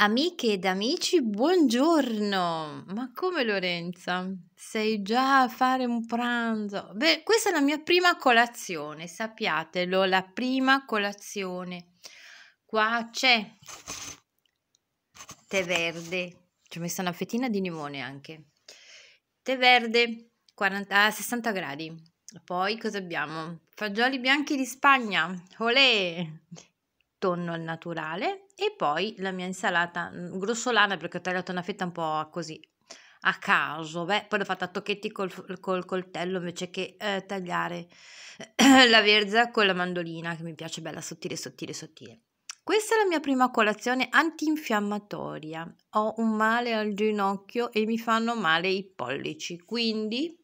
Amiche ed amici, buongiorno! Ma come Lorenza? Sei già a fare un pranzo? Beh, questa è la mia prima colazione, sappiatelo, la prima colazione. Qua c'è tè verde, ci ho messo una fettina di limone anche. Tè verde, 40, ah, 60 gradi. Poi cosa abbiamo? Fagioli bianchi di Spagna, olè! tonno al naturale e poi la mia insalata mm, grossolana perché ho tagliato una fetta un po' così a caso, beh, poi l'ho fatta a tocchetti col, col coltello invece che eh, tagliare la verza con la mandolina che mi piace bella sottile sottile sottile. Questa è la mia prima colazione antinfiammatoria. Ho un male al ginocchio e mi fanno male i pollici, quindi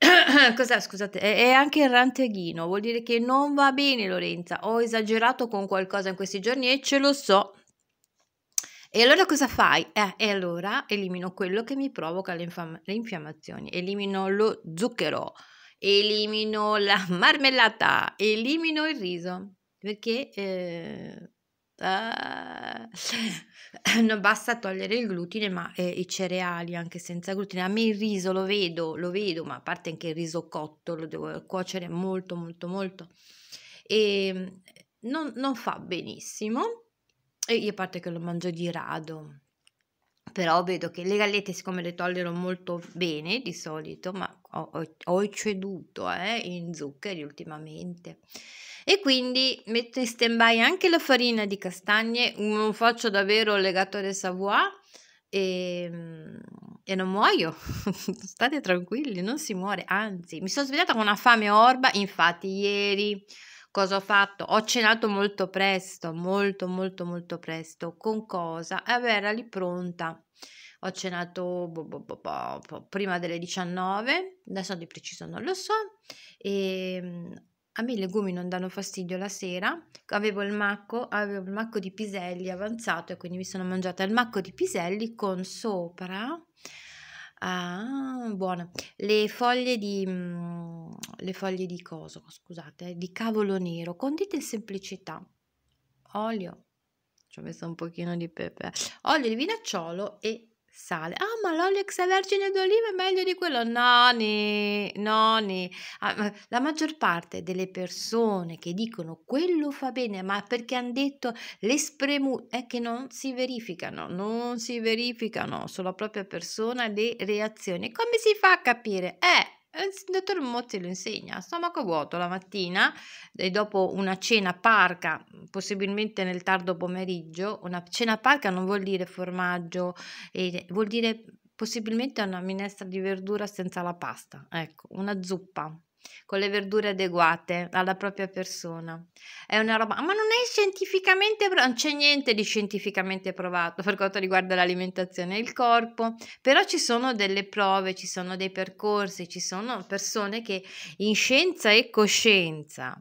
Cos'è? Scusate, è, anche il erranteghino, vuol dire che non va bene Lorenza, ho esagerato con qualcosa in questi giorni e ce lo so. E allora cosa fai? Eh, e allora elimino quello che mi provoca le, le infiammazioni, elimino lo zucchero, elimino la marmellata, elimino il riso, perché eh, Ehm, uh, non basta togliere il glutine, ma eh, i cereali anche senza glutine. A me il riso lo vedo, lo vedo, ma a parte anche il riso cotto, lo devo cuocere molto, molto, molto. E ehm, non, non fa benissimo. E io a parte che lo mangio di rado, però vedo che le gallette, siccome le tollero molto bene di solito, ma ho, ho, ho ceduto eh, in zuccheri ultimamente e quindi metto in stand by anche la farina di castagne, non faccio davvero il legatore Savoie e, ehm, e non muoio, state tranquilli, non si muore, anzi mi sono svegliata con una fame orba, infatti ieri cosa ho fatto? Ho cenato molto presto, molto molto molto presto, con cosa? E era lì pronta ho cenato bo bo bo boh, prima delle 19, adesso di preciso non lo so, e ehm, a me i legumi non danno fastidio la sera, avevo il macco, avevo il macco di piselli avanzato e quindi mi sono mangiata il macco di piselli con sopra ah, buona. Le foglie di mm, le foglie di coso, scusate, di cavolo nero, condite in semplicità. Olio. Ci ho messo un pochino di pepe. Olio di vinacciolo e sale. Ah, ma l'olio extravergine d'oliva è meglio di quello. Noni, noni. Ah, la maggior parte delle persone che dicono quello fa bene, ma perché hanno detto le spremute, è che non si verificano, non si verificano sulla propria persona le reazioni. Come si fa a capire? Eh, eh, il dottor Mozzi lo insegna, stomaco vuoto la mattina, e dopo una cena parca, mhmm, possibilmente nel tardo pomeriggio, una cena parca non vuol dire formaggio, eh, vuol dire possibilmente una minestra di verdura senza la pasta, ecco, una zuppa, con le verdure adeguate alla propria persona. È una roba, ma non è scientificamente, provato, non c'è niente di scientificamente provato per quanto riguarda l'alimentazione e il corpo, però ci sono delle prove, ci sono dei percorsi, ci sono persone che in scienza e coscienza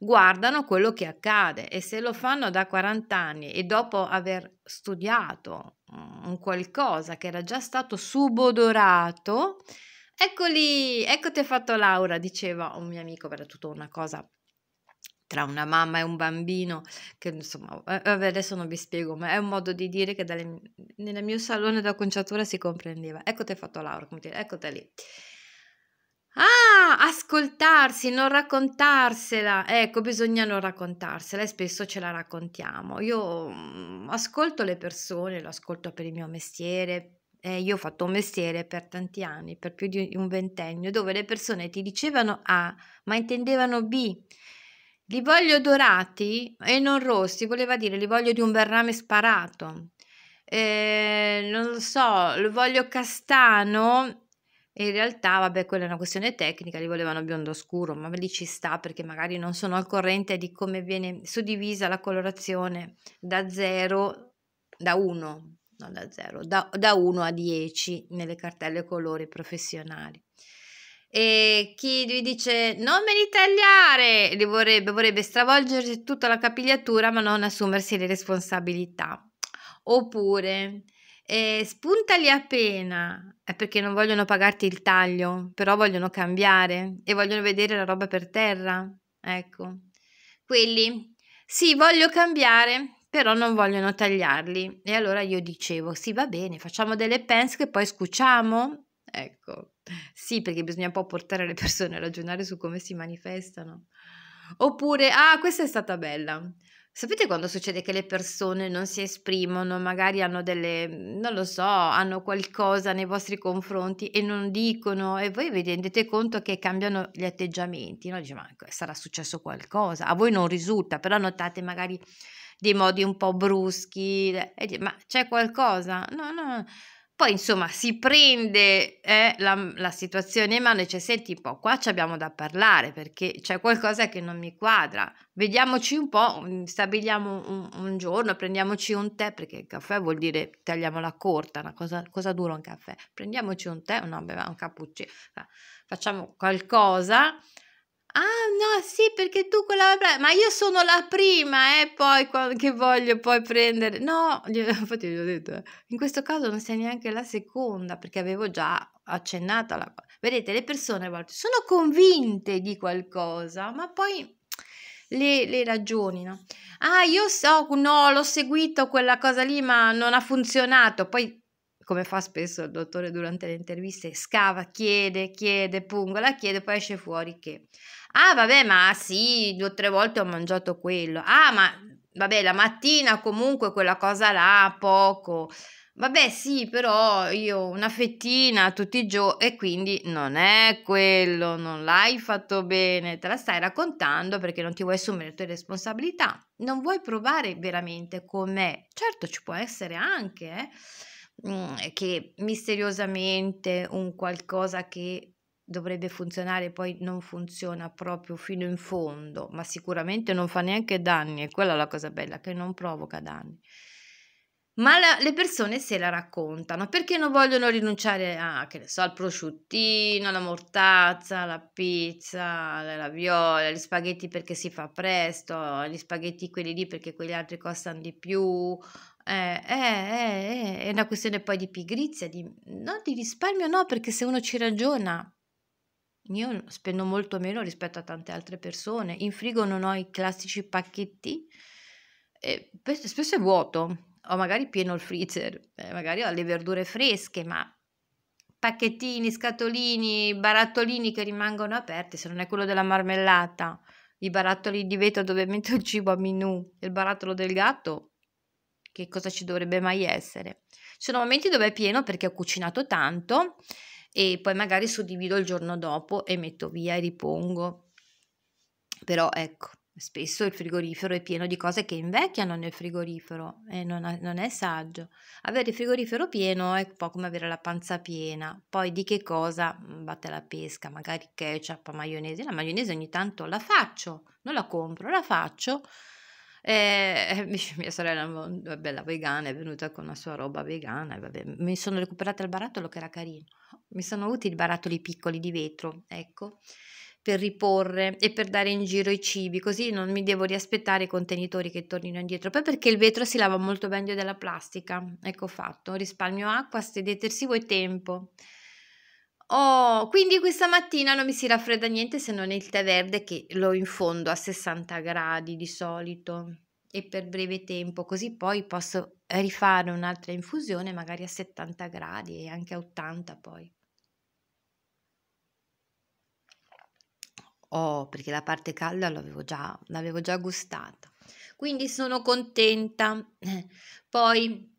guardano quello che accade e se lo fanno da 40 anni e dopo aver studiato un qualcosa che era già stato subodorato, Eccoli, eccoti fatto Laura, diceva un mio amico, era tutta una cosa tra una mamma e un bambino, che insomma, eh, eh, adesso non vi spiego, ma è un modo di dire che dalle, nel mio salone d'acconciatura si comprendeva. Ecco te fatto Laura, come dire, ecco te lì. Ah, ascoltarsi, non raccontarsela. Ecco, bisogna non raccontarsela e spesso ce la raccontiamo. Io mm, ascolto le persone, lo ascolto per il mio mestiere, eh, io ho fatto un mestiere per tanti anni, per più di un ventennio, dove le persone ti dicevano A, ma intendevano B. Li voglio dorati e non rossi, voleva dire li voglio di un bel sparato. Eh, non lo so, lo voglio castano. In realtà, vabbè, quella è una questione tecnica, li volevano biondo scuro, ma lì ci sta perché magari non sono al corrente di come viene suddivisa la colorazione da 0 da 1, non da 0, da, 1 a 10 nelle cartelle colori professionali. E chi vi dice non me li tagliare, li vorrebbe, vorrebbe stravolgere tutta la capigliatura ma non assumersi le responsabilità. Oppure eh, spuntali appena, è perché non vogliono pagarti il taglio, però vogliono cambiare e vogliono vedere la roba per terra. Ecco, quelli, sì, voglio cambiare, però non vogliono tagliarli. E allora io dicevo, sì va bene, facciamo delle pens che poi scuciamo. Ecco, sì, perché bisogna un po' portare le persone a ragionare su come si manifestano. Oppure, ah, questa è stata bella. Sapete quando succede che le persone non si esprimono, magari hanno delle, non lo so, hanno qualcosa nei vostri confronti e non dicono e voi vi rendete conto che cambiano gli atteggiamenti, no? Dice, ma sarà successo qualcosa, a voi non risulta, però notate magari dei modi un po' bruschi, ma c'è qualcosa? No, no, Poi insomma si prende eh, la, la, situazione in mano e dice senti un po' qua ci abbiamo da parlare perché c'è qualcosa che non mi quadra, vediamoci un po', mm, stabiliamo un, un giorno, prendiamoci un tè perché il caffè vuol dire tagliamo la corta, una cosa, cosa dura un caffè, prendiamoci un tè, no, beh, un cappuccino, facciamo qualcosa Ah no, sì, perché tu quella... Ma io sono la prima, eh, poi che voglio poi prendere... No, infatti gli ho detto, in questo caso non sei neanche la seconda, perché avevo già accennato alla cosa. Vedete, le persone a volte sono convinte di qualcosa, ma poi le, le ragioni, no? Ah, io so, no, l'ho seguito quella cosa lì, ma non ha funzionato. Poi come fa spesso il dottore durante le interviste, scava, chiede, chiede, pungola, chiede, poi esce fuori che Ah, vabbè, ma sì, due o tre volte ho mangiato quello. Ah, ma vabbè, la mattina comunque quella cosa là, poco. Vabbè, sì, però io una fettina tutti i giorni e quindi non è quello, non l'hai fatto bene, te la stai raccontando perché non ti vuoi assumere le tue responsabilità, non vuoi provare veramente com'è. Certo, ci può essere anche eh, mm, che misteriosamente un qualcosa che dovrebbe funzionare, poi non funziona proprio fino in fondo, ma sicuramente non fa neanche danni, e quella è la cosa bella, che non provoca danni. Ma la, le persone se la raccontano perché non vogliono rinunciare a, che ne so, al prosciuttino, alla mortazza, alla pizza, alla viola, agli spaghetti perché si fa presto, agli spaghetti quelli lì perché quegli altri costano di più, eh, eh, eh, eh è una questione poi di pigrizia, di, no, di risparmio no, perché se uno ci ragiona io spendo molto meno rispetto a tante altre persone. In frigo non ho i classici pacchetti. E spesso è vuoto, o magari pieno il freezer, eh, magari ho le verdure fresche, ma pacchettini, scatolini, barattolini che rimangono aperti, se non è quello della marmellata, i barattoli di vetro dove metto il cibo a menù, il barattolo del gatto, che cosa ci dovrebbe mai essere? Ci sono momenti dove è pieno perché ho cucinato tanto e poi magari suddivido il giorno dopo e metto via e ripongo. Però ecco, spesso il frigorifero è pieno di cose che invecchiano nel frigorifero e non, non è saggio. Avere il frigorifero pieno è un po' come avere la panza piena. Poi di che cosa? Mm, batte la pesca, magari ketchup, maionese. La maionese ogni tanto la faccio, non la compro, la faccio e mia sorella è bella vegana, è venuta con la sua roba vegana, vabbè, mi sono recuperata il barattolo che era carino. Mi sono avuti i barattoli piccoli di vetro, ecco, per riporre e per dare in giro i cibi, così non mi devo riaspettare i contenitori che tornino indietro. Poi perché il vetro si lava molto meglio della plastica, ecco fatto, risparmio acqua, se detersivo e tempo. Oh, quindi questa mattina non mi si raffredda niente se non il tè verde che lo infondo a 60 gradi di solito e per breve tempo, così poi posso rifare un'altra infusione magari a 70 gradi e anche a 80 poi. Oh, perché la parte calda l'avevo già, l'avevo già gustata. Quindi sono contenta. Poi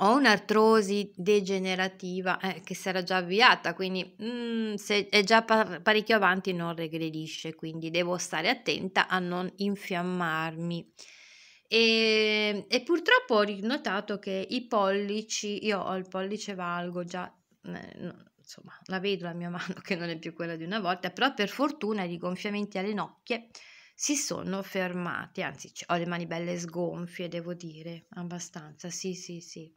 ho un'artrosi degenerativa eh, che si era già avviata, quindi mm, se è già par- parecchio avanti non regredisce, quindi devo stare attenta a non infiammarmi. E, ehm, e purtroppo ho notato che i pollici, io ho il pollice valgo già, eh, insomma la vedo la mia mano che non è più quella di una volta, però per fortuna i rigonfiamenti alle nocchie si sono fermati, anzi ho le mani belle sgonfie, devo dire, abbastanza, sì, sì, sì.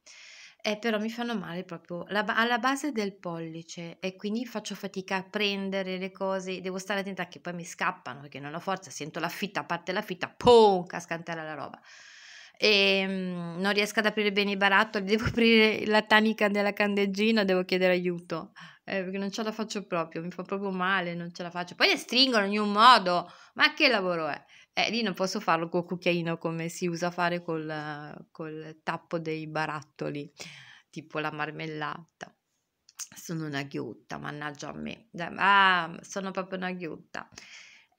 Eh, però mi fanno male proprio la, alla base del pollice e quindi faccio fatica a prendere le cose, devo stare attenta che poi mi scappano perché non ho forza, sento la fitta, parte la fitta, pum, casca in la roba e ehm, non riesco ad aprire bene i barattoli, devo aprire la tanica della candeggina, devo chiedere aiuto eh, perché non ce la faccio proprio, mi fa proprio male, non ce la faccio. Poi le stringo in ogni modo, ma che lavoro è? Eh, lì non posso farlo col cucchiaino come si usa fare col, col tappo dei barattoli, tipo la marmellata. Sono una ghiotta, mannaggia a me. Ah, sono proprio una ghiotta.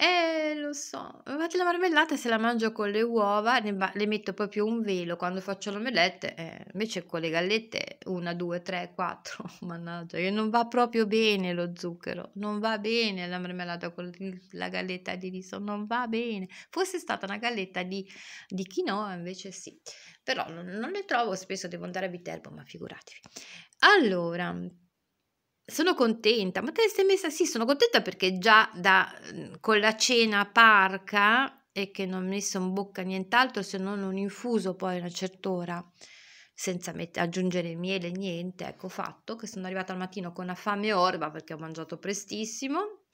Eh, lo so, infatti la marmellata se la mangio con le uova, ne ba- le metto proprio un velo quando faccio l'omelette, eh, invece con le gallette una, due, tre, quattro, mannaggia, che non va proprio bene lo zucchero, non va bene la marmellata con la galletta di riso, non va bene. Fosse stata una galletta di, di quinoa invece sì, però non, non le trovo, spesso devo andare a Viterbo, ma figuratevi. Allora, sono contenta, ma te sei messa? Sì, sono contenta perché già da, mhmm, con la cena parca e che non ho messo in bocca nient'altro se non un infuso poi a una certa ora senza met- aggiungere miele, niente, ecco fatto che sono arrivata al mattino con una fame orba perché ho mangiato prestissimo,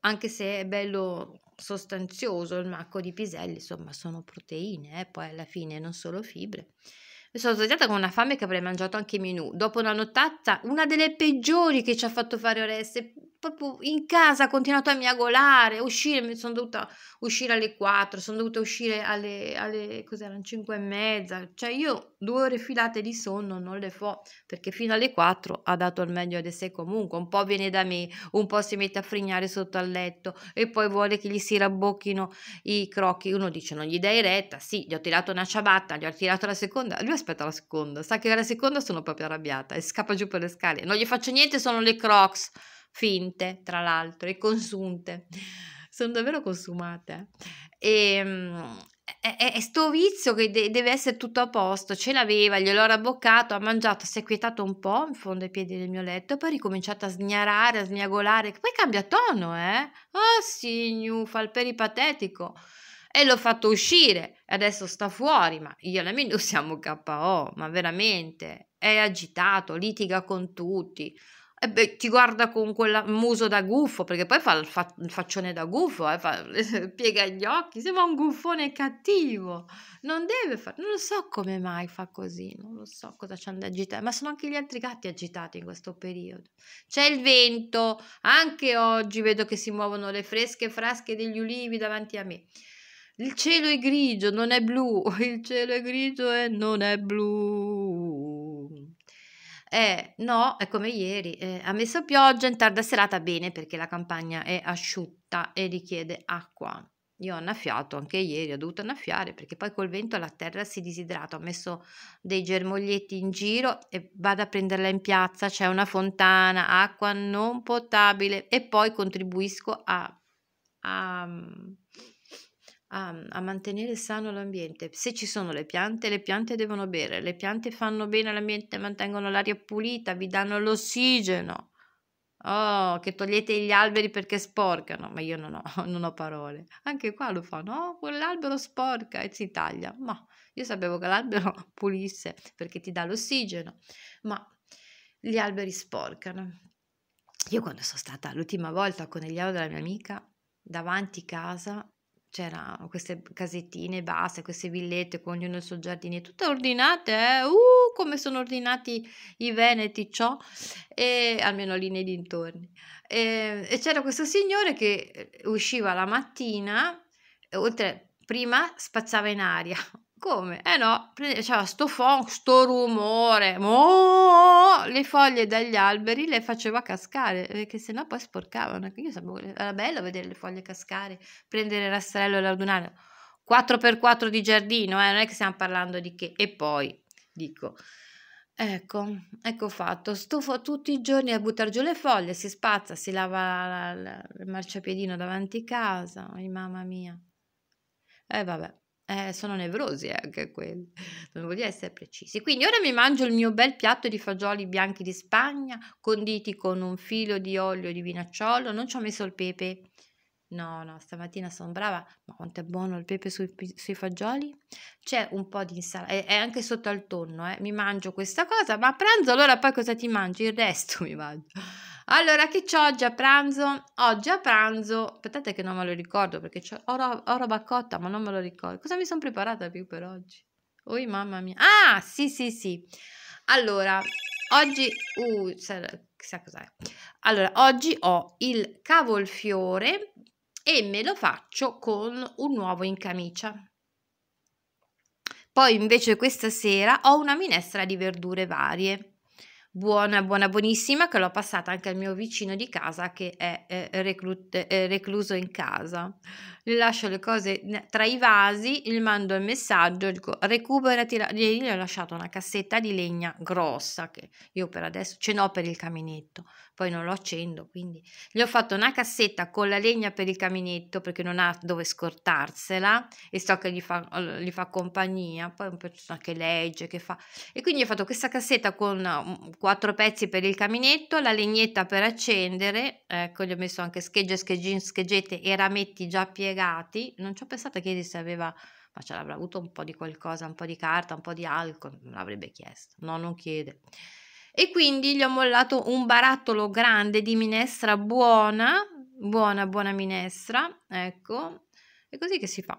anche se è bello sostanzioso il macco di piselli, insomma sono proteine, eh, poi alla fine non solo fibre. Mi sono svegliata con una fame che avrei mangiato anche i menù. Dopo una nottata, una delle peggiori che ci ha fatto fare Oreste, proprio in casa ha continuato a miagolare, uscire, mi sono dovuta uscire alle 4, sono dovuta uscire alle, alle cos'erano, 5 e mezza, cioè io due ore filate di sonno non le fo, perché fino alle 4 ha dato il meglio di sé comunque, un po' viene da me, un po' si mette a frignare sotto al letto e poi vuole che gli si rabbocchino i crocchi, uno dice non gli dai retta, sì, gli ho tirato una ciabatta, gli ho tirato la seconda, lui aspetta la seconda, sa che la seconda sono proprio arrabbiata e scappa giù per le scale, non gli faccio niente, sono le crocs finte tra l'altro e consunte, sono davvero consumate. E, eh. ehm, è, è, sto vizio che de- deve essere tutto a posto, ce l'aveva, gliel'ho rabboccato, ha mangiato, si è quietato un po' in fondo ai piedi del mio letto, e poi ha ricominciato a sgnarare, a smiagolare, poi cambia tono, eh? Ah oh, signu, fa il peripatetico. E l'ho fatto uscire, adesso sta fuori, ma io e l'amico siamo KO, ma veramente, è agitato, litiga con tutti, eh beh, ti guarda con quel muso da gufo, perché poi fa il, fa il faccione da gufo, eh, fa, piega gli occhi, sembra un guffone cattivo, non deve fare, non so come mai fa così, non lo so cosa c'hanno da agitare, ma sono anche gli altri gatti agitati in questo periodo. C'è il vento, anche oggi vedo che si muovono le fresche frasche degli ulivi davanti a me. Il cielo è grigio, non è blu, il cielo è grigio e non è blu. Eh, no, è come ieri, eh, ha messo pioggia in tarda serata, bene perché la campagna è asciutta e richiede acqua. Io ho annaffiato anche ieri, ho dovuto annaffiare perché poi col vento la terra si disidrata. Ho messo dei germoglietti in giro e vado a prenderla in piazza. C'è una fontana, acqua non potabile e poi contribuisco a, a mm, a, a mantenere sano l'ambiente. Se ci sono le piante, le piante devono bere, le piante fanno bene all'ambiente, mantengono l'aria pulita, vi danno l'ossigeno. Oh, che togliete gli alberi perché sporcano, ma io non ho, non ho parole. Anche qua lo fanno, oh, quell'albero sporca e si taglia. Ma io sapevo che l'albero pulisse perché ti dà l'ossigeno, ma gli alberi sporcano. Io quando sono stata l'ultima volta con Eliao della mia amica, davanti casa c'erano queste casettine basse, queste villette con ognuno il suo giardino, tutte ordinate, eh? uh, come sono ordinati i veneti, ciò, e almeno lì nei dintorni. E, e c'era questo signore che usciva la mattina, oltre prima spazzava in aria, come? Eh no, prende, cioè, sto fong, sto rumore, oh, le foglie dagli alberi le faceva cascare, perché eh, sennò poi sporcavano. Io era bello vedere le foglie cascare, prendere il rastrello e l'ardunale. 4x4 di giardino, eh, non è che stiamo parlando di che. E poi, dico, ecco, ecco fatto, stufo tutti i giorni a buttare giù le foglie, si spazza, si lava la, la, il marciapiedino davanti a casa, oh, mamma mia. E eh, vabbè. Eh, sono nevrosi eh, anche quelli, non voglio essere precisi. Quindi ora mi mangio il mio bel piatto di fagioli bianchi di Spagna, conditi con un filo di olio di vinacciolo, non ci ho messo il pepe. No, no, stamattina sono brava, ma quanto è buono il pepe sui, sui fagioli. C'è un po' di insalata, è, è, anche sotto al tonno, eh. mi mangio questa cosa, ma a pranzo allora poi cosa ti mangi? Il resto mi mangio. Allora, che c'ho oggi a pranzo? Oggi a pranzo, aspettate che non me lo ricordo perché ho, ho roba cotta, ma non me lo ricordo. Cosa mi sono preparata più per oggi? Oi, mamma mia. Ah, sì, sì, sì. Allora, oggi... Uh, chissà cos'è. Allora, oggi ho il cavolfiore e me lo faccio con un uovo in camicia. Poi invece questa sera ho una minestra di verdure varie buona, buona, buonissima che l'ho passata anche al mio vicino di casa che è eh, reclu- eh, recluso in casa. Gli lascio le cose tra i vasi, gli mando il messaggio, dico recuperati, la... gli ho lasciato una cassetta di legna grossa che io per adesso ce n'ho per il caminetto poi non lo accendo, quindi gli ho fatto una cassetta con la legna per il caminetto perché non ha dove scortarsela e so che gli fa, gli fa compagnia, poi è persona che legge, che fa e quindi ho fatto questa cassetta con mm, quattro pezzi per il caminetto, la legnetta per accendere, ecco gli ho messo anche schegge, scheggin, schegge e rametti già piegati, non ci ho pensato a chiedere se aveva ma ce l'avrà avuto un po' di qualcosa, un po' di carta, un po' di alcol, me l'avrebbe chiesto. No, non chiede e quindi gli ho mollato un barattolo grande di minestra buona, buona, buona minestra, ecco, è così che si fa.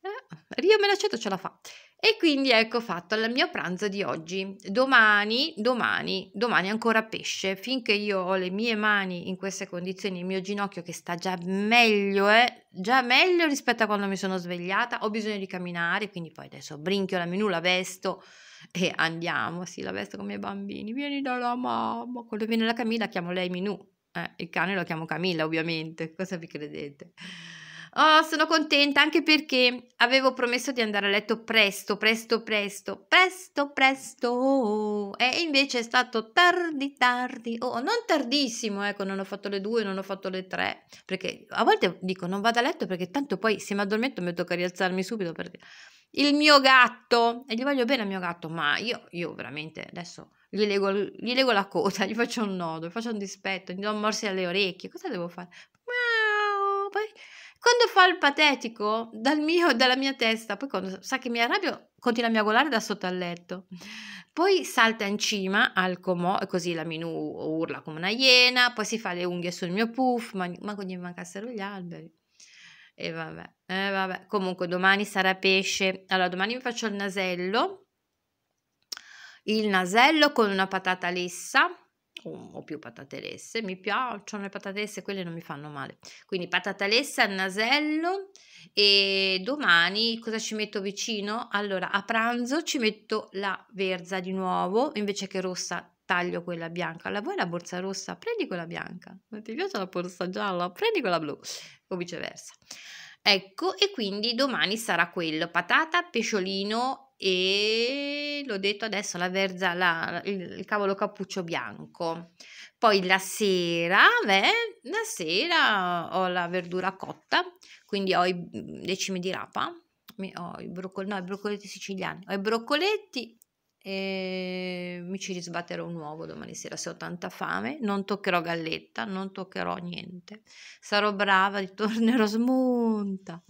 Eh, me Melaceto ce la fa. E quindi ecco fatto il mio pranzo di oggi. Domani, domani, domani ancora pesce. Finché io ho le mie mani in queste condizioni, il mio ginocchio che sta già meglio, eh, già meglio rispetto a quando mi sono svegliata, ho bisogno di camminare, quindi poi adesso brinchio la menù, la vesto, e andiamo, si la veste come i bambini, vieni dalla mamma, quando viene la Camilla chiamo lei Minù, eh, il cane lo chiamo Camilla ovviamente, cosa vi credete? Oh, sono contenta anche perché avevo promesso di andare a letto presto, presto, presto, presto, presto. E invece è stato tardi, tardi. Oh, non tardissimo, ecco, non ho fatto le due, non ho fatto le tre. Perché a volte dico non vado a letto perché tanto poi se mi addormento mi tocca rialzarmi subito perché il mio gatto, e gli voglio bene al mio gatto, ma io, io veramente adesso gli leggo, gli lego, la coda, gli faccio un nodo, gli faccio un dispetto, gli do morsi alle orecchie, cosa devo fare? Miau, poi, quando fa il patetico, dal mio, dalla mia testa, poi quando sa che mi arrabbio, continua a miagolare da sotto al letto. Poi salta in cima al comò e così la Minù urla come una iena, poi si fa le unghie sul mio puff, ma, ma gli mancassero gli alberi. E vabbè, eh, vabbè. Comunque domani sarà pesce. Allora, domani mi faccio il nasello. Il nasello con una patata lessa o più patate lesse, mi piacciono le patate lesse, quelle non mi fanno male. Quindi patata lessa al nasello e domani cosa ci metto vicino? Allora, a pranzo ci metto la verza di nuovo, invece che rossa taglio quella bianca, la vuoi la borsa rossa? Prendi quella bianca, non ti piace la borsa gialla? Prendi quella blu o viceversa. Ecco, e quindi domani sarà quello, patata, pesciolino e l'ho detto adesso la verza, la, il, il, cavolo cappuccio bianco. Poi la sera, beh, la sera ho la verdura cotta, quindi ho i decimi di rapa, ho i broccoletti, no, i broccoletti siciliani, ho i broccoletti e mi ci risbatterò un uovo domani sera se ho tanta fame, non toccherò galletta, non toccherò niente, sarò brava, tornerò smunta.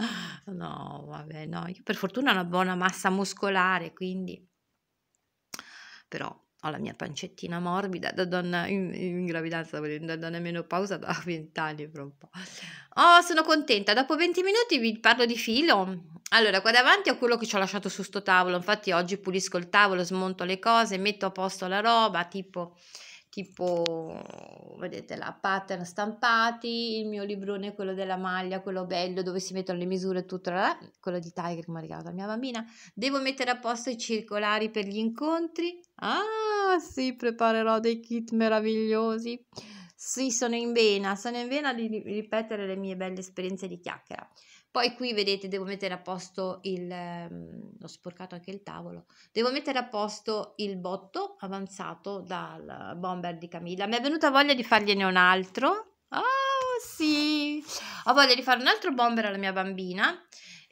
No, vabbè, no, io per fortuna ho una buona massa muscolare, quindi però ho la mia pancettina morbida da donna in, in gravidanza, da donna in menopausa da 20 anni fra un po'. Oh, sono contenta, dopo 20 minuti vi parlo di filo. Allora, qua davanti ho quello che ci ho lasciato su sto tavolo, infatti oggi pulisco il tavolo, smonto le cose, metto a posto la roba, tipo tipo vedete la pattern stampati il mio librone quello della maglia quello bello dove si mettono le misure e tutto là, quello di Tiger che mi ha regalato la mia bambina devo mettere a posto i circolari per gli incontri ah sì preparerò dei kit meravigliosi sì sono in vena sono in vena di ripetere le mie belle esperienze di chiacchiera poi qui vedete devo mettere a posto il... Ehm, ho sporcato anche il tavolo. Devo mettere a posto il botto avanzato dal bomber di Camilla. Mi è venuta voglia di fargliene un altro. Oh sì! Ho voglia di fare un altro bomber alla mia bambina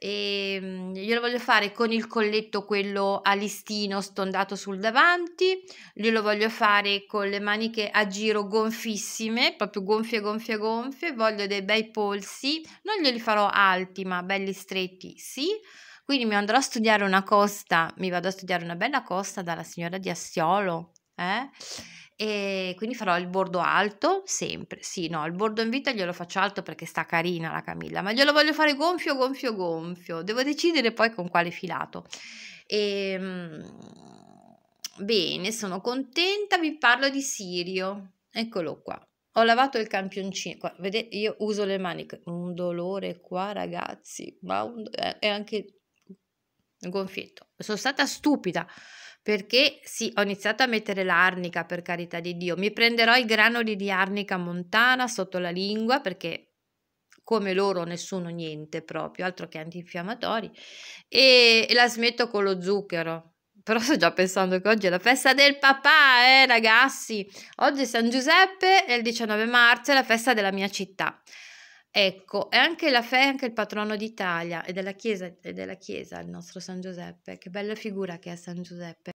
e ehm, glielo voglio fare con il colletto quello a listino stondato sul davanti glielo voglio fare con le maniche a giro gonfissime proprio gonfie gonfie gonfie voglio dei bei polsi non glieli farò alti ma belli stretti sì quindi mi andrò a studiare una costa mi vado a studiare una bella costa dalla signora di Assiolo eh? e quindi farò il bordo alto sempre, sì no, il bordo in vita glielo faccio alto perché sta carina la Camilla, ma glielo voglio fare gonfio, gonfio, gonfio, devo decidere poi con quale filato. E, ehm, bene, sono contenta, vi parlo di Sirio, eccolo qua. Ho lavato il campioncino, qua, vedete, io uso le maniche, un dolore qua ragazzi, ma un, eh, è anche un gonfietto, sono stata stupida, perché sì, ho iniziato a mettere l'arnica per carità di Dio, mi prenderò i granuli di arnica montana sotto la lingua perché come loro nessuno niente proprio, altro che antinfiammatori, e, e la smetto con lo zucchero, però sto già pensando che oggi è la festa del papà, eh ragazzi. Oggi è San Giuseppe e il 19 marzo è la festa della mia città. Ecco, è anche la fe, è anche il patrono d'Italia e della chiesa, e della chiesa il nostro San Giuseppe. Che bella figura che è San Giuseppe.